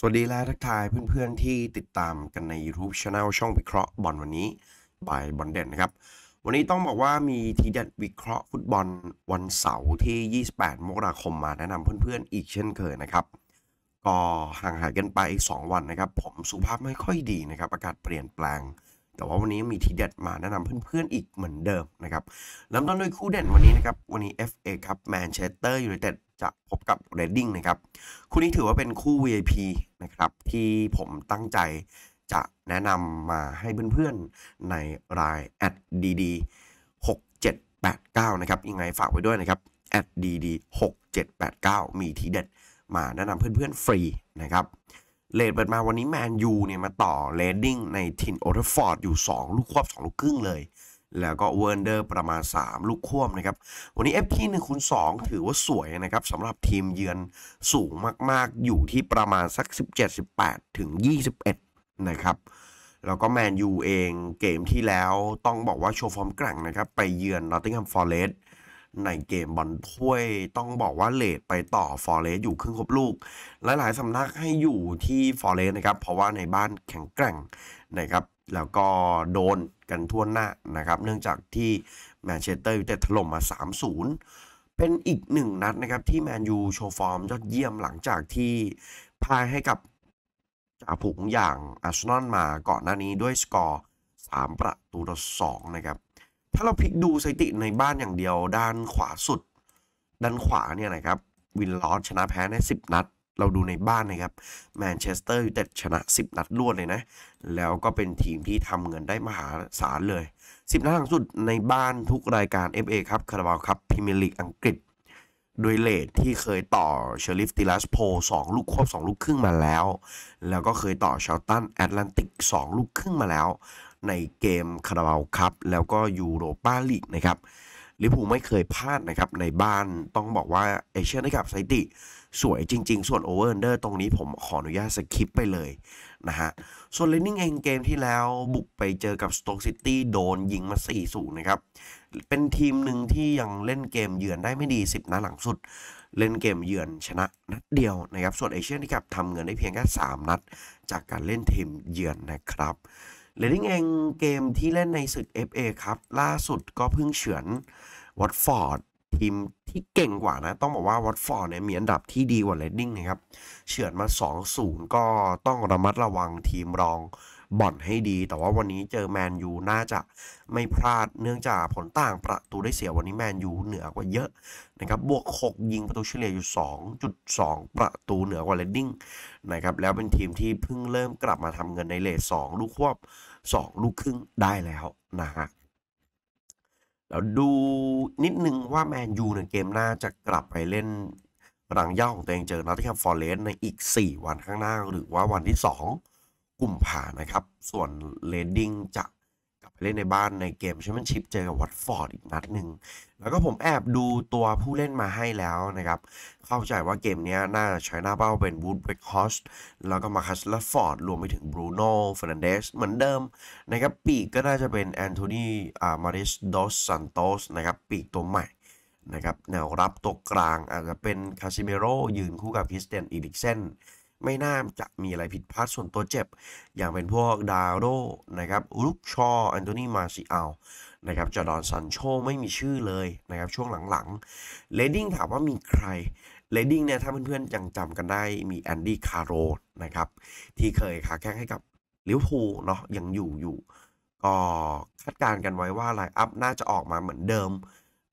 สวัสดีและทักทายเพื่อน ๆที่ติดตามกันใน YouTube c h anel ช่องวิเคราะห์บอลวันนี้บายบอลเด่นนะครับวันนี้ต้องบอกว่ามีทีเด็ดวิเคราะห์ฟุตบอลวันเสาร์ที่ 28 มกราคมมาแนะนำเพื่อนๆ อีกเช่นเคยนะครับก็ห่างหายกันไปอ2วันนะครับผมสุภาพไม่ค่อยดีนะครับอากาศเปลี่ยนแปลง แต่ว่าวันนี้มีทีเด็ดมาแนะนำเพื่อนๆอีกเหมือนเดิมนะครับเริ่มต้นด้วยคู่เด่นวันนี้นะครับวันนี้ FA ครับแมนเชสเตอร์ยูไนเต็ดจะพบกับเรดดิ้งนะครับคู่นี้ถือว่าเป็นคู่ VIP นะครับ ที่ผมตั้งใจจะแนะนำมาให้เพื่อนๆในรายแอดดดีีหกเจ็ดแปดเก้านะครับ ยังไงฝากไว้ด้วยนะครับแอดดดีีหกเจ็ดแปดเก้ามีทีเด็ดมาแนะนำเพื่อนๆฟรีนะครับเลดเปิดมาวันนี้ แมนยูเนี่ยมาต่อเลดดิ้งในทินโอเทอร์ฟอร์ด อยู่ 2 ลูกควบ2 ลูกครึ่งเลยแล้วก็เวอร์เดอร์ประมาณ 3 ลูกควบนะครับ วันนี้ FT 1คูณ2ถือว่าสวยนะครับสำหรับทีมเยือนสูงมากๆอยู่ที่ประมาณสัก 17 18 ถึง 21 นะครับ แล้วก็แมนยูเองเกมที่แล้วต้องบอกว่าโชว์ฟอร์มแกร่งนะครับ ไปเยือนนอตติงแฮมฟอร์เรสในเกมบอลถ้วยต้องบอกว่าเลดไปต่อฟอร์เรสอยู่ครึ่งครบลูก หลายๆสำนักให้อยู่ที่ฟอร์เรสนะครับเพราะว่าในบ้านแข็งแกร่งนะครับแล้วก็โดนกันทั่วหน้านะครับ เนื่องจากที่แมนเชสเตอร์ยูไนเต็ดถล่มมา 3-0 เป็นอีกหนึ่งนัดนะครับ ที่แมนยูโชว์ฟอร์มยอดเยี่ยมหลังจากที่พ่ายให้กับจ่าผงอย่างอาร์เซนอลมาก่อนหน้านี้ด้วยสกอร์ 3 ประตูต่อ2นะครับ ถ้าเราพลิกดูสถิติในบ้านอย่างเดียวด้านขวาสุด ด้านขวาเนี่ยนะครับ วินลอสชนะแพ้ใน 10 นัดเราดูในบ้านนะครับแมนเชสเตอร์ยูไนเต็ดชนะ 10 นัดรวดเลยนะ แล้วก็เป็นทีมที่ทำเงินได้มหาศาลเลย 10นัดหลังสุดในบ้านทุกรายการ FA ครับคาราบาวครับพรีเมียร์ลีกอังกฤษด้วยเลทที่เคยต่อเชลิฟติลัสโพ2ลูกควบ2 ลูกครึ่งมาแล้ว แล้วก็เคยต่อชาลตันแอตแลนติก2ลูกครึ่งมาแล้ว ในเกมคาราบาวครับ แล้วก็ยูโรปาลีกนะครับลิปูไม่เคยพลาดนะครับในบ้านต้องบอกว่าเอเชียนได้กับไซติสวยจริงๆ ส่วนโอเวอร์เดอร์ตรงนี้ผมขออนุญาตสคิปไปเลยนะฮะ ส่วนเลนนิ่งเองเกมที่แล้วบุกไปเจอกับสโตกซิตี้โดนยิงมา4งนะครับ เป็นทีมหนึ่งที่ยังเล่นเกมเยือนได้ไม่ดี 10 นัดหลังสุด เล่นเกมเยือนชนะนัดเดียวนะครับ ส่วนเอเชียนที่กับทำเงินได้เพียงแค่3นัดจากการเล่นทีมเยือนนะครับ เลนนิ่งเองเกมที่เล่นในศึก FA ครับล่าสุดก็เพิ่งเฉือนวัตฟอร์ดทีมที่เก่งกว่านะ ต้องบอกว่าวอตฟอร์ดเนี่ย มีอันดับที่ดีกว่าเลดดิ้งนะครับเฉือนมา 2-0 ก็ต้องระมัดระวังทีมรองบ่อนให้ดี แต่ว่าวันนี้เจอแมนยูน่าจะไม่พลาดเนื่องจากผลต่างประตูได้เสียวันนี้แมนยูเหนือกว่าเยอะนะครับ บวก 6 ยิงประตูเฉลี่ยอยู่ 2.2 ประตูเหนือกว่าเลดดิ้งนะครับแล้วเป็นทีมที่เพิ่งเริ่มกลับมาทำเงินในเลท2ลูกควบ2 ลูกครึ่งได้แล้วนะฮะแล้วดูนิดนึงว่าแมนยูเนี่ยเกมหน้าจะกลับไปเล่นหลังเย่าของตัวเองเจอนัตตแคมฟอร์เรสในอีก 4 วันข้างหน้าหรือว่าวันที่ 2กลุ่มผ่านนะครับ ส่วนเลดดิ้งจะเล่นในบ้านในเกมแชมเปี้ยนชิพเจอกับวัตฟอร์ดอีกนัดหนึ่งแล้วก็ผมแอบดูตัวผู้เล่นมาให้แล้วนะครับ เข้าใจว่าเกมนี้น่าจะใช้หน้าเป้าเป็นวูดเบรคฮอสแล้วก็มาคัสลฟอร์ด รวมไปถึงบรูโน่ฟรนันเดสเหมือนเดิมนะครับปีกก็น่าจะเป็นแอนโทนีอ่ามาริสดอสซันโตสนะครับปีกตัวใหม่นะครับแนวรับตัวกลาง อาจจะเป็นคาซิเมโรยืนคู่กับคริสเตียนอีลิกเซนไม่น่าจะมีอะไรผิดพลาดส่วนตัวเจ็บ อย่างเป็นพวกดาโรนะครับลุกชออันโทนีมาซิอัลนะครับจอดอนซันโชไม่มีชื่อเลยนะครับช่วงหลังๆเลดดิ้งถามว่ามีใครเลดดิ้งเนี่ยถ้าเพื่อนๆยังจำกันได้มีแอนดี้คาร์โรนะครับที่เคยขาแข้งให้กับลิเวอร์พูลเนาะยังอยู่อยู่ก็คาดการณ์กันไว้ว่าไลน์อัพน่าจะออกมาเหมือนเดิม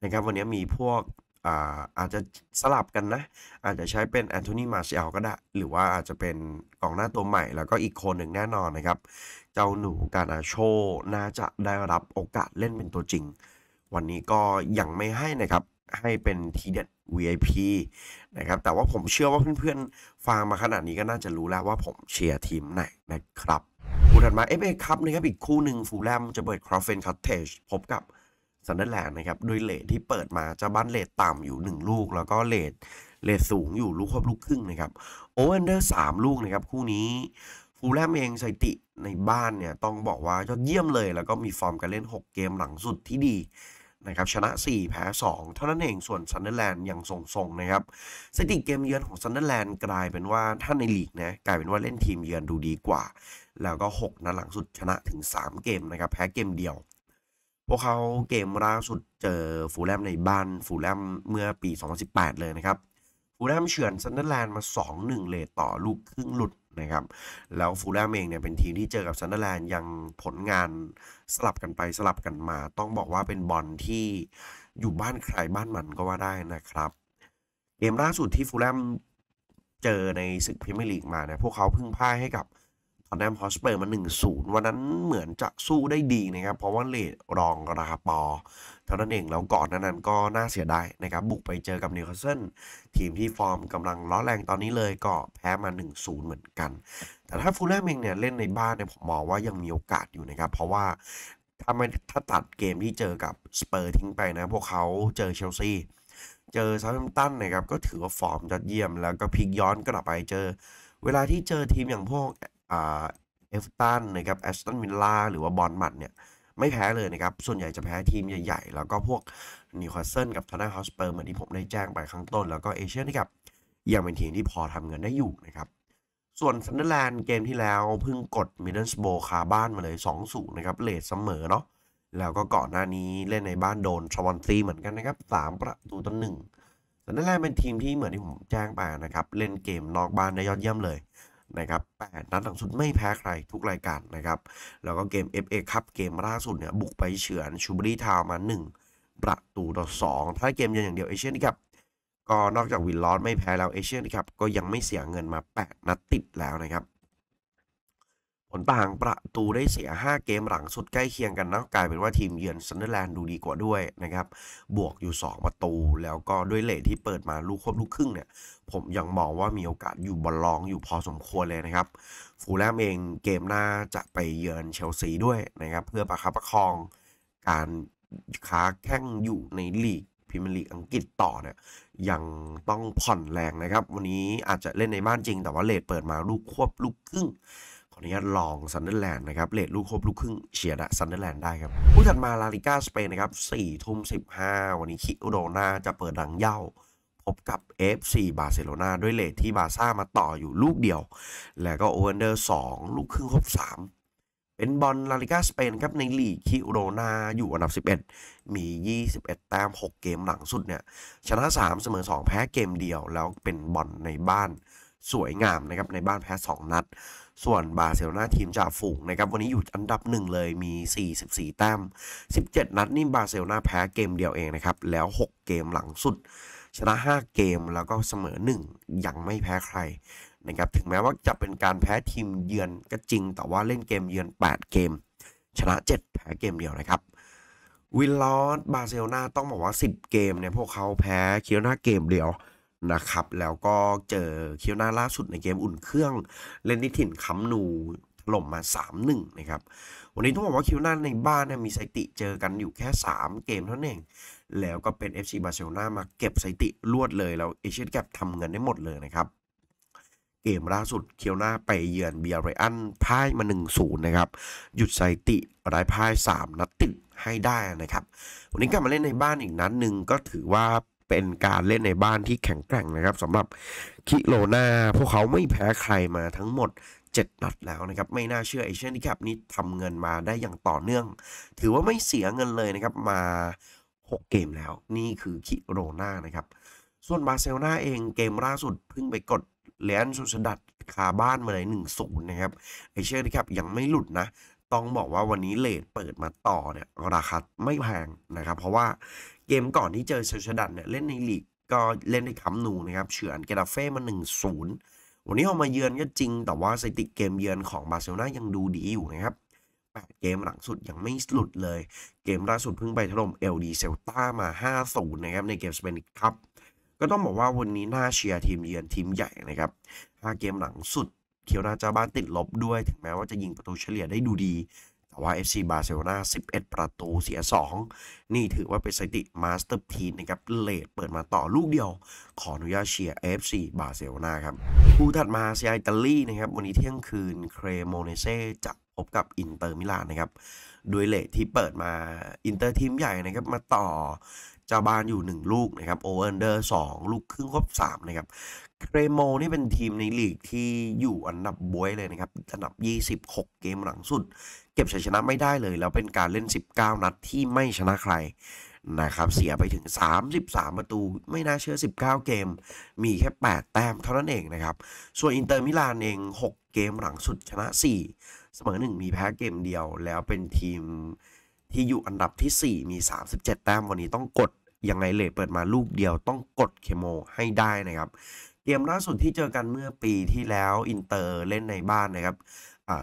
นะครับวันนี้มีพวกอาอาจจะสลับกันนะ อาจจะใช้เป็นแอนโทนี มาเชลก็ได้ หรือว่าอาจจะเป็นกองหน้าตัวใหม่ แล้วก็อีกคนหนึ่งแน่นอนนะครับ เจ้าหนูกานาโช น่าจะได้รับโอกาสเล่นเป็นตัวจริง วันนี้ก็ยังไม่ให้นะครับ ให้เป็นทีเด็ด VIP นะครับแต่ว่าผมเชื่อว่าเพื่อนๆฟังมาขนาดนี้ก็น่าจะรู้แล้วว่าผมเชียร์ทีมไหนนะครับอุถันมา FA ครับนะครับอีกคู่หนึ่งฟูลแลมจะเปิดคราฟเฟนคัตเทจพบกับซันเดอร์แลนด์นะครับ ด้วยเลทที่เปิดมาจะบ้านเลทต่ำอยู่ 1 ลูก แล้วก็เลทเลทสูงอยู่ลูกครบลูกครึ่งนะครับโอเวอร์เดอร์สามลูกนะครับ คู่นี้ ฟูลแลมเองสถิติในบ้านเนี่ย ต้องบอกว่ายอดเยี่ยมเลย แล้วก็มีฟอร์มการเล่น 6 เกมหลังสุดที่ดี นะครับ ชนะ 4 แพ้ 2 เท่านั้นเองส่วนซันเดอร์แลนด์ยังทรงๆ นะครับสถิติเกมเยือนของซันเดอร์แลนด์กลายเป็นว่าถ้าในลีกนะกลายเป็นว่าเล่นทีมเยือนดูดีกว่า แล้วก็ 6 นัดหลังสุดชนะถึง 3 เกมนะครับแพ้เกมเดียวพวกเขาเกมล่าสุดเจอฟูลแลมในบ้านฟูลแลมเมื่อปี2018 เลยนะครับ ฟูลแลมเฉือนซันเดอร์แลนด์มา 2-1เลยต่อลูกครึ่งหลุดนะครับ แล้วฟูลแลมเองเนี่ยเป็นทีมที่เจอกับซันเดอร์แลนด์ยังผลงานสลับกันไปสลับกันมาต้องบอกว่าเป็นบอลที่อยู่บ้านใครบ้านมัน ก็ว่าได้นะครับ เกมล่าสุดที่ฟูลแลมเจอในศึกพรีเมียร์ลีกมาเนี่ยพวกเขาเพิ่งพ่ายให้กับตอนแรมฮอสเปอร์มา1-0 วันนั้นเหมือนจะสู้ได้ดีนะครับ เพราะว่าเลดรองราปอ เท่านั้นเองแล้วก่อนนั้นก็น่าเสียดายนะครับบุกไปเจอกับนิวคาสเซิลทีมที่ฟอร์มกำลังล้อแรงตอนนี้เลยก็แพ้มา 1-0 เหมือนกัน แต่ถ้าฟูลแลมเองเนี่ยเล่นในบ้านเนี่ยผมมองว่ายังมีโอกาสอยู่นะครับ เพราะว่าถ้าไม่ถ้าตัดเกมที่เจอกับสเปอร์ทิ้งไปนะพวกเขาเจอเชลซีเจอเซาท์แมตันนะครับก็ถือว่าฟอร์มยอดเยี่ยมแล้วก็พลิกย้อนกลับไปเจอ เวลาที่เจอทีมอย่างพวกเอฟตันนะครับแอสตันวิลล่า หรือว่าบอลมัดเนี่ย ไม่แพ้เลยนะครับ ส่วนใหญ่จะแพ้ทีมใหญ่ๆ แล้วก็พวก นิวคาสเซิลกับทานาฮอสเปอร์เหมือนที่ผมได้แจ้งไปข้างต้น แล้วก็เอเชียนะครับยังเป็นทีมที่พอทำเงินได้อยู่นะครับ ส่วนซันเดอร์แลนด์เกมที่แล้วเพิ่งกดมิดเดิลสโบคาบ้านมาเลย2-0นะครับเลทเสมอเนาะแล้วก็ก่อนหน้านี้เล่นในบ้านโดนชวอนซีเหมือนกันนะครับ3ประตูต่อหนึ่งซันเดอร์แลนด์เป็นทีมที่เหมือนที่ผมแจ้งไปนะครับเล่นเกมนอกบ้านได้ยอดเยี่ยมเลยนะครับดนัดหลังสุดไม่แพ้ใครทุกรายการนะครับ แล้วก็เกม FA ครับเกมล่าสุดเนี่ย บุกไปเฉือนชูบรีทาวมา 1 ประตูต่อ2ถ้าเกมยังนอย่างเดียวเอเชียนครับ ก็นอกจากวินลอสไม่แพ้แล้วเอเชียนครับ ก็ยังไม่เสียเงินมา 8 นัดติดแล้วนะครับลต่างประตูได้เสีย 5 เกมหลังสุดใกล้เคียงกันนะกลายเป็นว่าทีมเยือนซันเดอร์แลนด์ดูดีกว่าด้วยนะครับ บวกอยู่ 2 ประตูแล้วก็ด้วยเลทที่เปิดมาลูกครบลูกครึ่งเนี่ยผมยังมองว่ามีโอกาสอยู่บอลลองอยู่พอสมควรเลยนะครับ ฟูลแลมเองเกมหน้าจะไปเยือนเชลซีด้วยนะครับ เพื่อประคับประคองการค้าแข่งอยู่ในลีกพรีเมียร์ลีกอังกฤษต่อเนี่ยยังต้องผ่อนแรงนะครับ วันนี้อาจจะเล่นในบ้านจริง แต่ว่าเลทเปิดมาลูกควบลูกครึ่งขออนุญาตลองซันเดอร์แลนด์นะครับเลดลูกครบ ลูกครึ่งเชียร์นะซันเดอร์แลนด์ได้ครับผู้ถัดมาลาลิก้าสเปนนะครับสี่ทุ่มสิบห้าวันนี้คิโอโดนาจะเปิดดังเย่าพบกับ FC บาร์เซโลนาด้วยเลทที่บาซ่ามาต่ออยู่ลูกเดียว แล้วก็โอเวนเดอร์2ลูกครึ่งครบ 3 เป็นบอลลาลิกาสเปนครับ ในลีกคิโรนาอยู่อันดับ 11 มี 21แต้ม 6 เกมหลังสุดเนี่ย ชนะ 3 เสมอ2 แพ้เกมเดียว แล้วเป็นบอลในบ้านสวยงามนะครับ ในบ้านแพ้2นัดส่วนบาร์เซโลนาทีมจ่าฝูงนะครับ วันนี้อยู่อันดับหนึ่งเลยมี 44 แต้ม 17 นัดนี่บาร์เซโลนาแพ้เกมเดียวเองนะครับ แล้ว 6 เกมหลังสุด ชนะ 5 เกมแล้วก็เสมอ 1 ยังไม่แพ้ใครนะครับถึงแม้ว่าจะเป็นการแพ้ทีมเยือนก็จริง แต่ว่าเล่นเกมเยือน 8 เกม ชนะ 7 แพ้เกมเดียวนะครับ วิลลอสบาร์เซโลนาต้องบอกว่า 10 เกมเนี่ย พวกเขาแพ้เคียนาเกมเดียวนะครับแล้วก็เจอเคียวนาล่าสุดในเกมอุ่นเครื่องเล่นที่ถิ่นคัมนูหล่มมา 3-1นะครับวันนี้ต้องบอกว่าคิวนาในบ้านเนี่ยมีสติเจอกันอยู่แค่ 3 เกมเท่านั้นเองแล้วก็เป็น FC บาร์เซโลนามาเก็บสติรวดเลย แล้วเอเชียนแกบทำเงินได้หมดเลยนะครับ เกมล่าสุดเคียวนาไปเยือนเบียร์ไรอันพ่ายมา 1-0นะครับหยุดสติรายพ่าย 3 นัดติดให้ได้นะครับ วันนี้กลับมาเล่นในบ้านอีกนัดหนึ่งก็ถือว่าเป็นการเล่นในบ้านที่แข็งแกร่งนะครับสำหรับคิโลนาพวกเขาไม่แพ้ใครมาทั้งหมด 7นัดแล้วนะครับ ไม่น่าเชื่อไอเชนที่แคปนี้ทำเงินมาได้อย่างต่อเนื่อง ถือว่าไม่เสียเงินเลยนะครับ มา 6 เกมแล้ว นี่คือคิโลนานะครับ ส่วนบาเซลนาเองเกมล่าสุด เพิ่งไปกดเลนสุสดัดคาบ้านมาเลย1-0นะครับไอเชนยที่แคปยังไม่หลุดนะ ต้องบอกว่าวันนี้เลทเปิดมาต่อเนี่ยราคาไม่แพงนะครับเพราะว่าเกมก่อนที่เจอเชลชดันเนี่ยเล่นในลีกก็เล่นในคำหนูนะครับเฉือนเกตาเฟ่มา 1-0 วันนี้เอามาเยือนก็จริง แต่ว่าสถิติเกมเยือนของบาร์เซโลนายังดูดีอยู่นะครับดเกมหลังสุดยังไม่หลุดเลย เกมล่าสุดเพิ่งไปถล่มเอลดีเซลตามา 5-0 นะครับในเกมสเปนครับก็ต้องบอกว่าวันนี้น่าเชียร์ทีมเยือนทีมใหญ่นะครับ5เกมหลังสุดเคียวนาจาบ้านติดลบด้วยถึงแม้ว่าจะยิงประตูเฉลี่ยได้ดูดีแต่ว่า FC บาร์เซโลนา11 ประตูเสีย 2 นี่ถือว่าเป็นสถิติมาสเตอร์พีนะครับเลดเปิดมาต่อลูกเดียว ขออนุญาตเชียร์ FC บาร์เซโลนาครับคู่ถัดมาเซียอิตาลีนะครับวันนี้เที่ยงคืน เครโมเนเซจะพบกับอินเตอร์มิลานนะครับด้วยเลทที่เปิดมา อินเตอร์ทีมใหญ่นะครับมาต่อเจ้าบ้านอยู่ 1 ลูกนะครับ โอเวอร์เดอร์สลูกครึ่งครบ3นะครับเครโมนี่เป็นทีมในลีกที่อยู่อันดับบวยเลยนะครับอันดับ 26 เกมหลังสุด เก็บชัยชนะไม่ได้เลย แล้วเป็นการเล่น 19 นัดที่ไม่ชนะใครนะครับเสียไปถึง 33 ประตูไม่น่าเชื่อ 19 เกม มีแค่8แต้มเท่านั้นเองนะครับ ส่วนอินเตอร์มิลานเอง 6 เกมหลังสุดชนะ 4 เสมอ 1 มีแพ้เกมเดียว แล้วเป็นทีมที่อยู่อันดับที่ 4 มี 37แต้มวันนี้ต้องกดยังไงเลทเปิดมาลูกเดียวต้องกดเคมโมให้ได้นะครับ เกมล่าสุดที่เจอกันเมื่อปีที่แล้ว อินเตอร์เล่นในบ้านนะครับ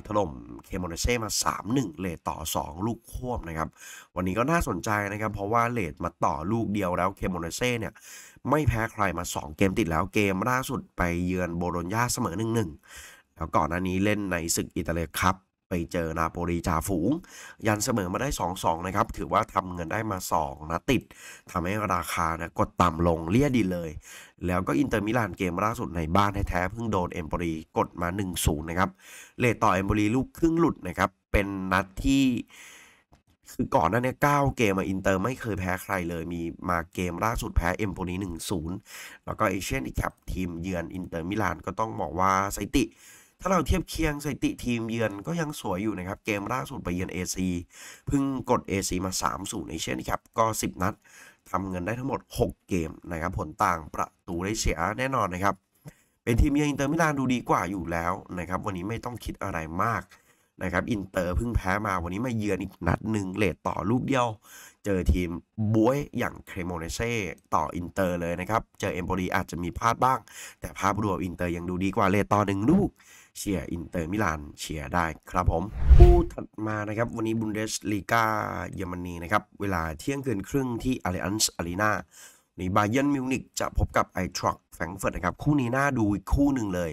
ถล่มเคมอนเช่มา 3-1เลทต่อ 2 ลูกควบนะครับ วันนี้ก็น่าสนใจนะครับ เพราะว่าเลทมาต่อลูกเดียวแล้วเคมอนเช่เนี่ย ไม่แพ้ใครมา 2 เกมติดแล้วเกมล่าสุดไปเยือนโบโลญญาเสมอ1-1แล้วก่อนหน้านี้เล่นในศึกอิตาเลียครับไปเจอนาโปลีจ่าฝูง ยันเสมอมาได้ 2-2 นะครับ ถือว่าทำเงินได้มา 2นะติดทำให้ราคานะกดต่ำลงเลี่ยดีเลย แล้วก็อินเตอร์มิลานเกมล่าสุดในบ้านแท้ๆเพิ่งโดนเอมโปรีกดมา 1-0นะครับเลทต่อเอมโปรีลูกครึ่งหลุดนะครับ เป็นนัดที่คือก่อนหน้านี้9เกมมาอินเตอร์ไม่เคยแพ้ใครเลย มีมาเกมล่าสุดแพ้เอ็มโปนี1-0 แล้วก็เอเชียนอีกครับทีมเยือนอินเตอร์มิลานก็ต้องบอกว่าสถิติถ้าเราเทียบเคียงสถิติทีมเยือนก็ยังสวยอยู่นะครับ เกมล่าสุดไปเยือน AC เพิ่งกด AC มา3 0ในเช่นนี้ครับ ก็ 10 นัดทำเงินได้ทั้งหมด 6 เกมนะครับผลต่างประตูได้เสียแน่นอนนะครับ เป็นทีมเยือนอินเตอร์มิลานดูดีกว่าอยู่แล้วนะครับวันนี้ไม่ต้องคิดอะไรมากนะครับอินเตอร์เพิ่งแพ้มาวันนี้มาเยือนอีกนัดหนึ่งเลทต่อลูกเดียวเจอทีมบุ้ยอย่างเครโมเนเซ่ต่ออินเตอร์เลยนะครับเจอเอมโบรีอาจจะมีพลาดบ้าง แต่ภาพรวมอินเตอร์ยังดูดีกว่าเลทต่อหนึ่งลูกเชียร์ อินเตอร์มิลาน เชียร์ได้ครับผมคู่ถัดมานะครับ วันนี้บุนเดสลีกาเยอรมนีนะครับ เวลาเที่ยงคืนครึ่งที่อาริอันส์อารีนานี่บาเยนมิวนิกจะพบกับไอทรักแฟรงเฟิร์ตนะครับ คู่นี้น่าดูอีกคู่หนึ่งเลย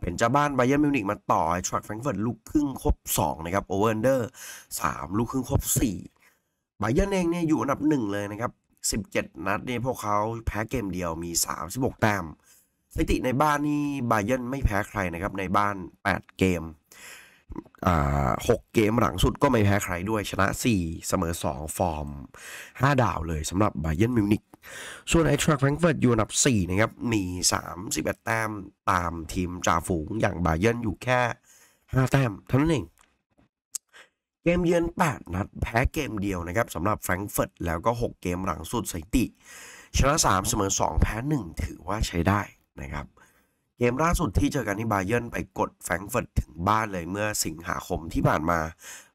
เป็นเจ้าบ้านบาเยนมิวนิกมาต่อไอทรักแฟรงเฟิร์ตลูกครึ่งครบ 2 นะครับโอเวอร์เดอร์มลูกครึ่งครบ 4บาเยนเองเนี่ยอยู่อันดับ1เลยนะครับ 17 นัดเนี่ยพวกเขาแพ้เกมเดียวมี36แต้มสถิติในบ้านนี่บาเยนไม่แพ้ใครนะครับ ในบ้าน 8 เกมหกเกมหลังสุดก็ไม่แพ้ใครด้วยชนะ4เสมอ2ฟอร์ม 5 ดาวเลยสำหรับไบเยนมิวนิก ส่วนไอทรัคแฟรงเฟิร์ตอยู่อันดับ 4 นะครับ มี31แต้มตามทีมจ่าฝูงอย่างไบเยนอยู่แค่ 5 แต้ม เท่านั้นเอง เกมเยือน8 นัดแพ้เกมเดียวนะครับสำหรับแฟรงเฟิร์ตแล้วก็ 6 เกมหลังสุดสถิติ ชนะ3เสมอ2แพ้1ถือว่าใช้ได้นะครับเกมล่าสุดที่เจอกันที่บาเยอร์นไปกดแฟงเฟิร์ตถึงบ้านเลยเมื่อสิงหาคมที่ผ่านมา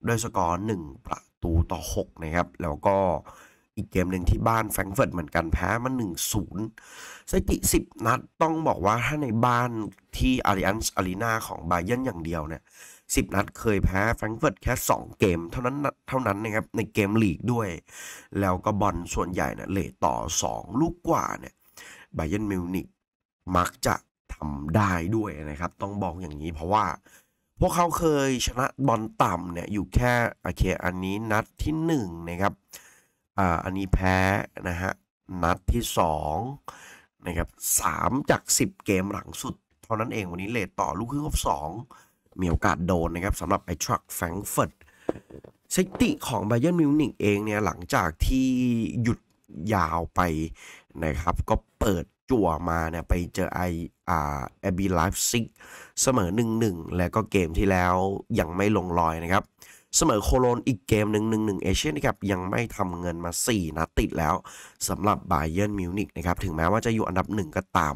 โดยสกอร์ 1 ประตูต่อ6นะครับแล้วก็อีกเกมหนึ่งที่บ้านแฟงเฟิร์ตเหมือนกันแพ้มา 1-0สถิติ 10 นัดต้องบอกว่าถ้าในบ้านที่อาริอันส์อารีนาของบาเยอร์นอย่างเดียวเนี่ยสิบนัดเคยแพ้แฟงเฟิร์ตแค่ 2 เกมเท่านั้นเท่านั้นนะครับในเกมลีกด้วย แล้วก็บอลส่วนใหญ่เนี่ยเลทต่อ 2 ลูกกว่าเนี่ยไบเยนมิวนิกมักจะทำได้ด้วยนะครับ ต้องบอกอย่างนี้เพราะว่าพวกเขาเคยชนะบอลต่ำเนี่ย อยู่แค่โอเคอันนี้นัดที่ 1 นะครับ อ่าอันนี้แพ้นะฮะนัดที่ 2 นะครับสามจาก 10 เกมหลังสุดเท่านั้นเองวันนี้เลทต่อลูกครึ่งรอบสองมีโอกาสโดนนะครับสำหรับไอ้ทรัคแฟงเฟิร์ตสถิติของไบเยอร์มิวนิกเองเนี่ย หลังจากที่หยุดยาวไปนะครับ ก็เปิดจั่วมาเนี่ย ไปเจอไออ่าเอบีไลฟ์ซิกเสมอ1งแล้วก็เกมที่แล้วยังไม่ลงรอยนะครับ เสมอโคโลนอีกเกมหนึ่งหนึ่งหนึ่งเอเชียนะครับยังไม่ทำเงินมา 4นัดติดแล้วสำหรับไบเยอร์มิวนิกนะครับถึงแม้ว่าจะอยู่อันดับหนึ่งก็ตาม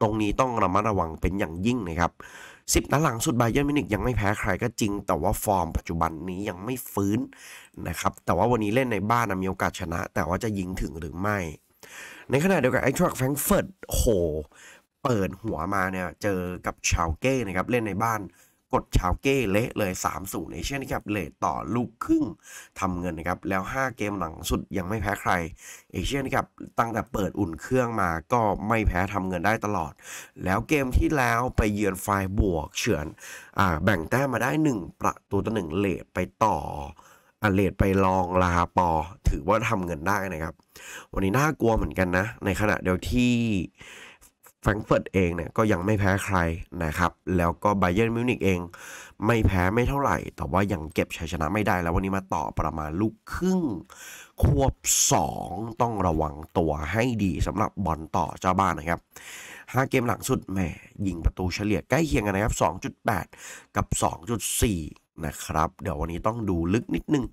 ตรงนี้ต้องระมัดระวังเป็นอย่างยิ่งนะครับสิบนัดหลังสุดไบเยอร์มิวนิกยังไม่แพ้ใครก็จริง แต่ว่าฟอร์มปัจจุบันนี้ยังไม่ฟื้นนะครับแต่ว่าวันนี้เล่นในบ้านมีโอกาสชนะ แต่ว่าจะยิงถึงหรือไม่ในขณะเดียวกันไอ้ทรัคแฟรงเฟิร์ตโหเปิดหัวมาเนี่ยเจอกับชาวเก้นะครับเล่นในบ้านกดชาวเก้เละเลย3สูงในเช่นครับเลทต่อลูกครึ่งทำเงินนะครับแล้ว 5 เกมหลังสุดยังไม่แพ้ใครเอเชียนะครับตั้งแต่เปิดอุ่นเครื่องมาก็ไม่แพ้ทำเงินได้ตลอด แล้วเกมที่แล้วไปเยือนไฟบวกเฉือนอ่าแบ่งแต้มมาได้ 1 ประตูต่อหนึ่งเลทไปต่ออันเลดไปลองลาปอถือว่าทำเงินได้นะครับ วันนี้น่ากลัวเหมือนกันนะ ในขณะเดียวที่แฟรงเฟิร์ตเองเนี่ยก็ยังไม่แพ้ใครนะครับ แล้วก็ไบเยอร์มิวนิกเองไม่แพ้ไม่เท่าไหร่แต่ว่ายังเก็บชัยชนะไม่ได้แล้ววันนี้มาต่อประมาณลูกครึ่งควบ2 ต้องระวังตัวให้ดีสำหรับบอลต่อเจ้าบ้านนะครับห้าเกมหลังสุดแม่ยิงประตูเฉลี่ยใกล้เคียงกันนะครับ2.8 กับ 2.4นะครับ เดี๋ยววันนี้ต้องดูลึกนิดนึง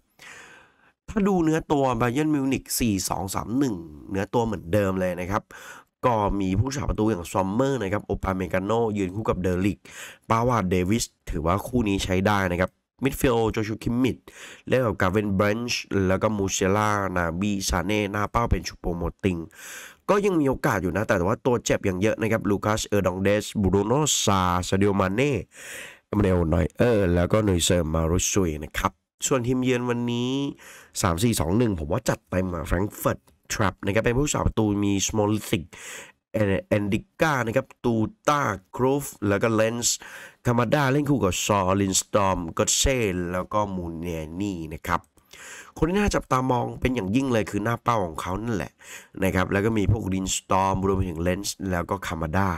ถ้าดูเนื้อตัวไบเยนมิวนิก4-2-3-1 เนื้อตัวเหมือนเดิมเลยนะครับ ก็มีผู้สาประตูอย่างซอมเมอร์นะครับโอปาเมกาโนยืนคู่กับเดลิกปาวาเดวิสถือว่าคู่นี้ใช้ได้นะครับมิดฟิลโจชูคิมมิดเล่นกับกาเวนเบรนช์แล้วก็มูเชล่านาบีซาเน่หน้าเป้าเป็นชูโปโมติงก็ยังมีโอกาสอยู่นะ แต่ว่าตัวเจ็บอย่างเยอะนะครับลูคัสเออร์ดองเดสบูโรโนซาซาเดียมาเน่เรลนอยเออ แล้วก็นุยเซอร์มารุชุยนะครับ ส่วนทีมเยือนวันนี้ 3-4-2-1 ผมว่าจัดเต็มอะแฟรงก์เฟิร์ตทรัพนะครับ เป็นผู้สาประตูมีสมอลสิก แอนดิก้านะครับ ตูต้า ครูฟแล้วก็เลนส์คามาดาเล่นคู่กับ ซอลินสตอมก็เซ่แล้วก็มูเนนี่นะครับคนที่น่าจับตามองเป็นอย่างยิ่งเลยคือหน้าเป้าของเขานั่นแหละนะครับแล้วก็มีพวกดินสตอมรวมไปถึงเลนส์แล้วก็คามาดา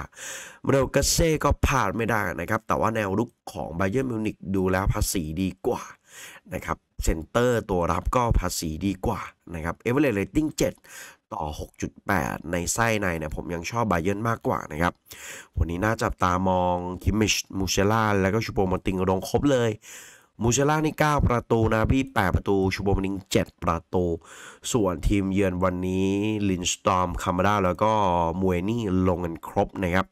เรลกาเซ่ก็พลาดไม่ได้นะครับ แต่ว่าแนวรุกของไบเยอร์มิวนิกดูแล้วภาษีดีกว่านะครับเซนเตอร์ตัวรับก็ภาษีดีกว่านะครับเอเวอเรสต์เรตติ้ง7ต่อ 6.8 ในไส้ในเนี่ยผมยังชอบไบเยอร์มากกว่านะครับวันนี้น่าจับตามองคิมมิชมูเชล่าแล้วก็ชูโปมติงองครบเลยมูเชล่านี่ 9 ประตู นะ พี่ 8 ประตู ชูโบมนิง 7 ประตู ส่วนทีมเยือนวันนี้ ลินสตอมคามาดา แล้วก็ มวยนี่ ลงกันครบนะครับ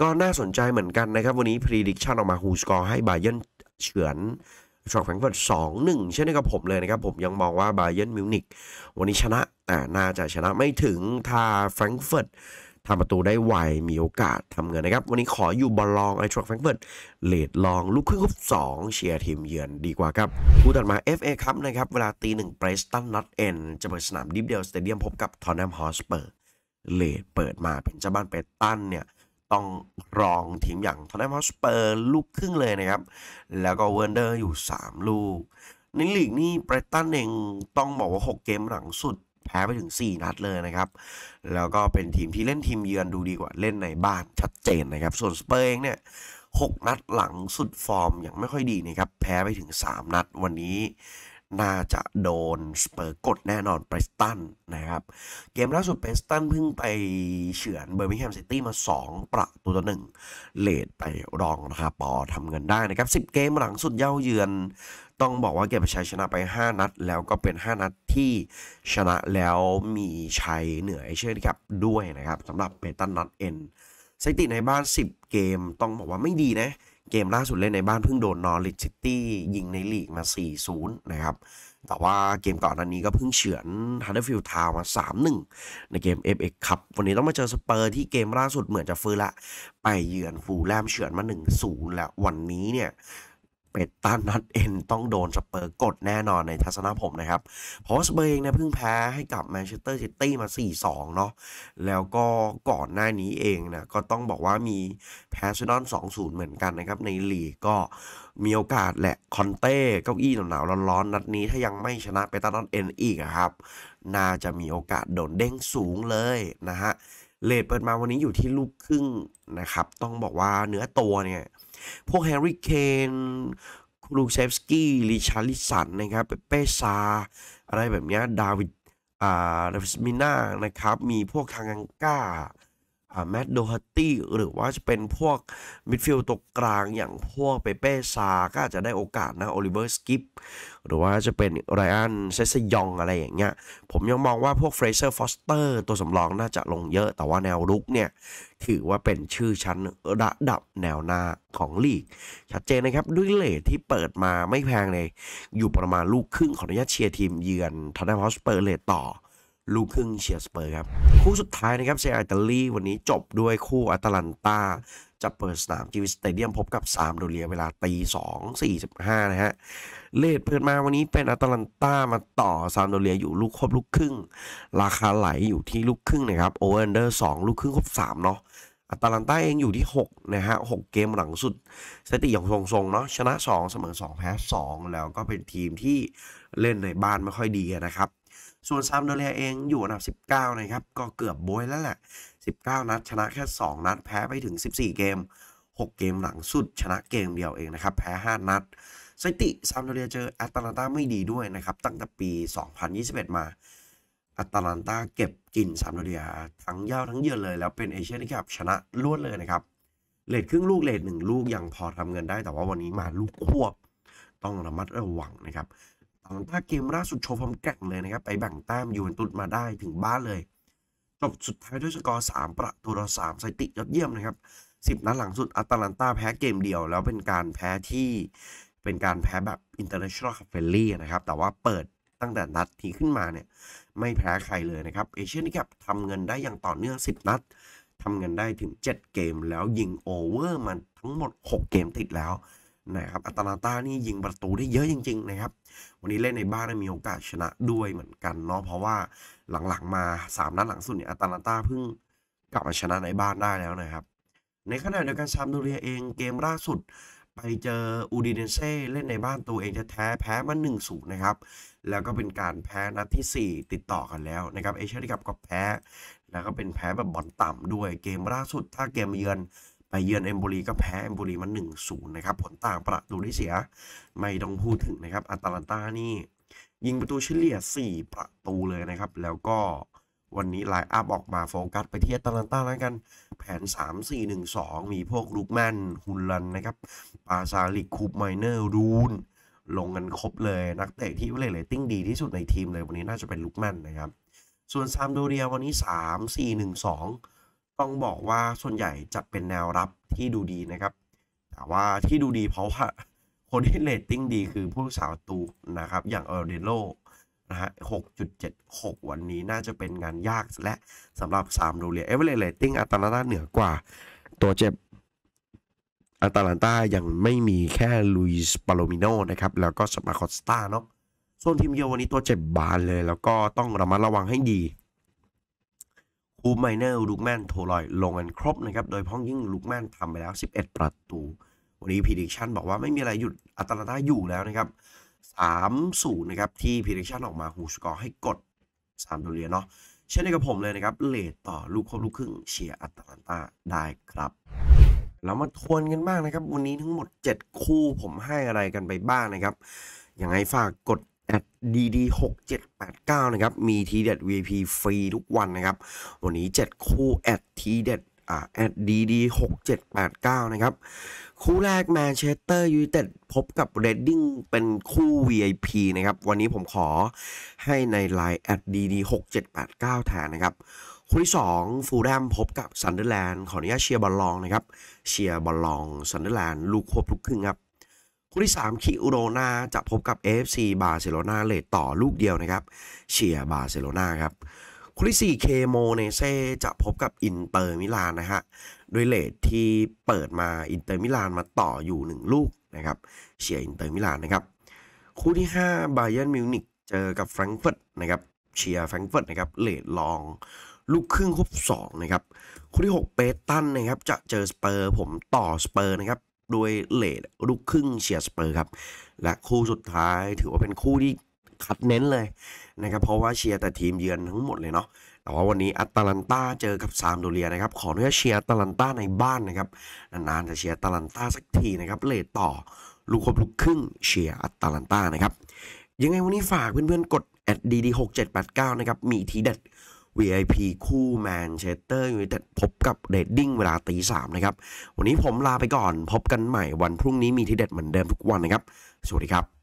ก็น่าสนใจเหมือนกันนะครับ วันนี้พรีดิคชั่นออกมา ฮูสกอร์ ให้ บาเยนเฉือนชองแฟรงเฟิร์ตสองหนึ่งเช่นเดียวกับผมเลยนะครับ ผมยังมองว่า บาเยนมิวนิกวันนี้ชนะ แต่น่าจะชนะไม่ถึง ถ้า แฟรงเฟิร์ตทำประตูได้ไว มีโอกาสทำเงินนะครับ วันนี้ขออยู่บอลลองไอทรัคแฟรงเฟิร์ตเลดลองลูกครึ่งคุบสองเชียร์ทีมเยือนดีกว่าครับ คู่ต่อมา FA ครับนะครับ เวลาตีหนึ่งเพรสตันนัดเอ็นจะเปิดสนามดิฟเดลสเตเดียมพบกับทอนแนมฮอสเปอร์เลดเปิดมา เป็นเจ้าบ้านเปรสตันเนี่ยต้องรองทีมอย่างทอนแนมฮอสเปอร์ลูกครึ่งเลยนะครับ แล้วก็เวนเดอร์อยู่ 3 ลูก ในลีกนี่เปรตันเองต้องบอกว่า6เกมหลังสุดแพ้ไปถึง 4 นัดเลยนะครับ แล้วก็เป็นทีมที่เล่นทีมเยือนดูดีกว่าเล่นในบ้านชัดเจนนะครับ ส่วนสเปอร์เองเนี่ย 6 นัดหลังสุดฟอร์มอย่างไม่ค่อยดีนะครับ แพ้ไปถึง 3 นัดวันนี้น่าจะโดนสเปอร์กดแน่นอนเปรสตันนะครับ เกมล่าสุดเปรสตันเพิ่งไปเฉือนเบอร์มิงแฮมซิตี้มา 2 ประตูต่อหนึ่งเลดไปรองนะครับปอทำเงินได้นะครับ 10 เกมหลังสุดเย้าเยือน ต้องบอกว่าเก็บชัยชนะไป 5 นัดแล้วก็เป็น 5 นัดที่ชนะแล้วมีชัยเหนือเช่นครับ ด้วยนะครับสำหรับเสตันนัดเอ็นสถิติในบ้าน 10 เกมต้องบอกว่าไม่ดีนะเกมล่าสุดเล่นในบ้านเพิ่งโดนนอริชซิตี้ ยิงในลีกมา 4-0 นะครับ แต่ว่าเกมก่อนอันนี้ก็เพิ่งเฉือนฮัตเดอร์ฟิลด์ทาวมา 3-1 ในเกม f x ครับ วันนี้ต้องมาเจอสเปอร์ที่เกมล่าสุดเหมือนจะฟื้นละ ไปเยือนฟูลแลมเฉือนมา 1-0 แล้ววันนี้เนี่ยเป็ดต้านนัดเอ็นต้องโดนสเปอร์กดแน่นอนในทัศนะผมนะครับ เพราะสเปอร์เองเนี่ยเพิ่งแพ้ให้กับแมนเชสเตอร์ซิตี้มา 4-2 เนาะ แล้วก็ก่อนหน้านี้เองนะ ก็ต้องบอกว่ามีแพ้ซดอน2-0 เหมือนกันนะครับ ในลีกก็มีโอกาสแหละ คอนเต้เก้าอี้หนาวๆร้อนๆนัดนี้ถ้ายังไม่ชนะเปต้านนัดเอ็นอีกครับ น่าจะมีโอกาสโดนเด้งสูงเลยนะฮะเลทเปิดมาวันนี้อยู่ที่ลูกครึ่งนะครับ ต้องบอกว่าเนื้อตัวเนี่ยพวกแฮร์รี่เคนครูเซฟสกี้ลิชาริสันนะครับ เป้ซา อะไรแบบนี้ ดาวิด อ่าเดฟสมิน่า นะครับ มีพวกทางอังกาแมดโดฮัตตี้หรือว่าจะเป็นพวกมิดฟิลด์ตกกลางอย่างพวกเปเป้ ซาก็อาจจะได้โอกาสนะโอลิเวอร์สกิปหรือว่าจะเป็นไรอันเซซยองอะไรอย่างเงี้ยผมยังมองว่าพวกเฟรเซอร์ฟอสเตอร์ตัวสำรองน่าจะลงเยอะแต่ว่าแนวรุกเนี่ย ถือว่าเป็นชื่อชั้นระดับแนวหน้าของลีก ชัดเจนนะครับ ด้วยเลทที่เปิดมาไม่แพงเลย อยู่ประมาณลูกครึ่งขออนุญาตเชียร์ทีมเยือนทันเดอร์ฮอสเปอร์เลทต่อลูกครึ่งเชียร์สเปอร์ครับ คู่สุดท้ายนะครับเซียอิตาลีวันนี้จบด้วยคู่อัตแลนตาจะเปิดสนามจีวิสเตเดียมพบกับซามโดเรีย เวลาตีสองสี่สิบห้านะฮะเลดเพิ่มมาวันนี้เป็นอัตแลนตามาต่อซามโดเรียอยู่ลูกครบลูกครึ่ง ราคาไหลอยู่ที่ลูกครึ่งนะครับโอเวอร์เดอร์สองลูกครึ่งครบสามเนาะอัตแลนตาเองอยู่ที่6นะฮะหเกมหลังสุดสถิติอย่างทรงๆเนาะชนะ2เสมอ2แพ้2แล้วก็เป็นทีมที่เล่นในบ้านไม่ค่อยดีนะครับส่วนซามโดเรียเองอยู่อันดับ 19 นะครับ ก็เกือบโบยแล้วแหละ 19 นัด ชนะแค่ 2 นัด แพ้ไปถึง 14 เกม 6 เกมหลังสุดชนะเกมเดียวเองนะครับ แพ้ 5 นัด สถิติซามโดเรียเจอแอตแลนตาไม่ดีด้วยนะครับ ตั้งแต่ปี 2021 มาแอตแลนตาเก็บกินซามโดเรียทั้งเย้าทั้งเยือนเลยแล้วเป็นเอเชียนคัพชนะรวดเลยนะครับเลทครึ่งลูกเลทหนึ่งลูกยังพอทำเงินได้ แต่ว่าวันนี้มาลูกควบ ต้องระมัดระวังนะครับถ้าเกมล่าสุดโชว์ฟอร์มแกร่งเลยนะครับ ไปแบ่งแต้มยูเวนตุสมาได้ถึงบ้านเลย จบสุดท้ายด้วยสกอร์ 3 ประตูต่อ3สถิติยอดเยี่ยมนะครับ 10 นัดหลังสุดอัตแลนตาแพ้เกมเดียวแล้วเป็นการแพ้ที่เป็นการแพ้แบบ international น u p f r เฟลลี่นะครับ แต่ว่าเปิดตั้งแต่นัดที่ขึ้นมาเนี่ย ไม่แพ้ใครเลยนะครับ เอเชียนี่ครับทำเงินได้อย่างต่อเนื่อง10 นัดทำเงินได้ถึง 7 เกมแล้วยิงโอเวอร์มันทั้งหมด 6 เกมติดแล้วนะครับอัตแลนตานี่ยิงประตูได้เยอะจริงๆนะครับวันนี้เล่นในบ้านมีโอกาสชนะด้วยเหมือนกันเนาะเพราะว่าหลังๆ มา3นัดหลังสุดเนี่ยอาตาลันตาเพิ่งกลับมาชนะในบ้านได้แล้วนะครับ ในขณะเดียวกันซามดูเรียเองเกมล่าสุดไปเจออูดิเนเซ่เล่นในบ้านตัวเองแท้แพ้มา1นสูนะครับแล้วก็เป็นการแพ้นัดที่ 4 ติดต่อกันแล้วนะครับเอเชียที่กับก็แพ้แล้วก็เป็นแพ้แบบบอลต่ำด้วยเกมล่าสุด ถ้าเกมเยือนไปเยือนเอมบูรีก็แพ้เอมบูรีมา1นศูนย์นะครับผลต่างประตูได้เสียไม่ต้องพูดถึงนะครับอัตาลนตานี่ ยิงประตูเฉลี่ย 4 ประตูเลยนะครับ แล้วก็วันนี้ไลน์อัพออกมาโฟกัสไปที่อัตาลนตาแล้วกัน แผน 3 4 1 2 มีพวกลูกแมนฮุลลันนะครับ ปาซาลิกคูปไมเนอร์รูน ลงกันครบเลยนักเตะที่เลเรตติ้ง ดีที่สุดในทีมเลยวันนี้น่าจะเป็นลูกแมนนะครับส่วนซามโดเรียวันนี้3 4 1 2ต้องบอกว่าส่วนใหญ่จะเป็นแนวรับที่ดูดีนะครับ แต่ว่าที่ดูดี เพราะว่าคนที่เลตติ้งดีคือผู้สาวตูนะครับอย่างเออเดโลนะฮะ6.76 วันนี้น่าจะเป็นงานยากและสำหรับ3ดูเลียเอเวอเรต์เรตติ้งอัตลลนตาเหนือกว่าตัวเจ็บอัตลลนตายังไม่มีแค่ ลุยส์ปาโลมิโนนะครับแล้วก็สมาคอสตาเนาะส่วนทีมเยือนวันนี้ตัวเจ็บบานเลยแล้วก็ต้องระมัดระวังให้ดีบูมไมเนอร์ลูกแมนโทลอยลงกันครบนะครับโดยพ้องยิ่งลูกแมนทำไปแล้ว 11ประตู วันนี้พีดิชันบอกว่าไม่มีอะไรหยุดอัตราต้าอยู่แล้วนะครับ3สูนะครับที่พีดิชันออกมาหูสกอร์ให้กด3ตัวเรียเนาะเช่นเดียวกับผมเลยนะครับเลทต่อลูกครบลูกครึ่งเชียร์อัตัลนตาได้ครับเรามาทวนกันบ้างนะครับ วันนี้ทั้งหมด 7 คู่ ผมให้อะไรกันไปบ้างนะครับยังไงฝากกดดดดหกเจ็แปดเก้านะครับ มีทีเด็ด v พ p ฟรีทุกวันนะครับ วันนี้เจ็ดคู่แอดทีเด็ดอ่าแอดดีดีหกเจ็ดแปดเก้านะครับ คู่แรกแมนเชสเตอร์ยูไนเต็ดพบกับเรดดิ้งเป็นคู่ VIP นะครับ วันนี้ผมขอให้ในไลน์แอดดีดีหกเจ็ดแปดเก้าแทนนะครับ คู่ที่สองฟูลแลมพบกับซันเดอร์แลนด์ขออนุญาตเชียร์บอลลองนะครับ เชียร์บอลลองซันเดอร์แลนด์ลูกควบลูกครึ่งครับคู่ที่ 3 คิโรนา จะพบกับ AFC บาร์เซโลนาเลทต่อลูกเดียวนะครับ เชียร์บาร์เซโลนาครับ คู่ที่ 4 เคโมเนเซจะพบกับอินเตอร์มิลานนะฮะด้วยเลทที่เปิดมาอินเตอร์มิลานมาต่ออยู่1ลูกนะครับ เชียร์อินเตอร์มิลานนะครับ คู่ที่ 5 บาเยร์นมิวนิกเจอกับแฟรงก์เฟิร์ตนะครับเชียร์แฟรงก์เฟิร์ตนะครับเลทลองลูกครึ่งครบ2นะครับ คู่ที่ 6 เปตันนะครับ จะเจอสเปอร์ผมต่อสเปอร์นะครับด้วยเลดลูกครึ่งเชียร์สเปอร์ครับและคู่สุดท้ายถือว่าเป็นคู่ที่คัดเน้นเลยนะครับเพราะว่าเชียร์แต่ทีมเยือนทั้งหมดเลยเนาะแต่ว่าวันนี้อัตแลนตาเจอกับซามโดเรียนะครับขออนุญาตเชียร์อัตแลนตาในบ้านนะครับนานๆจะเชียร์อัตแลนตาสักทีนะครับเลดต่อ ลูกครบลูกครึ่งเชียร์อัตแลนตานะครับยังไงวันนี้ฝากเพื่อนๆกดแอดดีดีหกเจ็ดแปดเก้านะครับมีทีเด็ด VIP คู่แมนเชสเตอร์ยูไนเต็ดพบกับเดดดิ้งเวลาตีสามนะครับวันนี้ผมลาไปก่อน พบกันใหม่วันพรุ่งนี้มีที่เด็ดเหมือนเดิมทุกวันนะครับสวัสดีครับ